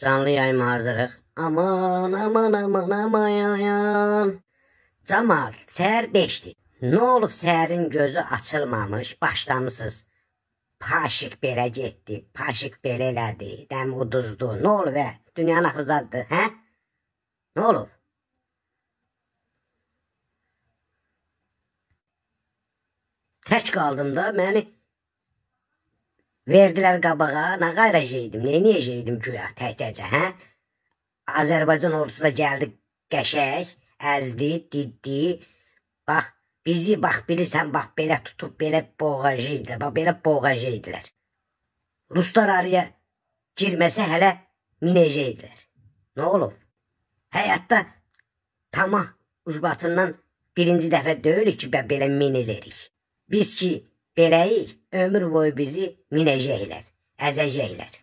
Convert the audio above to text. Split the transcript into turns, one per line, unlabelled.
Canlı yayıma hazırıq. Aman, aman, aman, aman. Camal, səhər 5-dir. Nə olub səhərin gözü açılmamış, başlamısınız. Paşik belə getdi, paşik belə elədi, dəm uduzdu. Nə olub, hə? Dünyanın axızadı, hə? Nə olub? Tək qaldım da, məni Verdilər qabağa, nə qayracaqdım, nə eləyəcəkdim güya təkcəcə, hə? Azərbaycan ordusu da gəldi qəşək, əzdi, diddi. Bax, bizi bax bilirsən, bax belə tutub belə boğacı idilər, bax belə boğacı idilər. Ruslar araya girməsə hələ minəcəkdilər. Nə olub? Həyatda tamah ucbatından birinci dəfə deyilik ki, belə min elərik. Biz ki, Beləlik, ömür boyu bizi minəcəklər, əzəcəklər.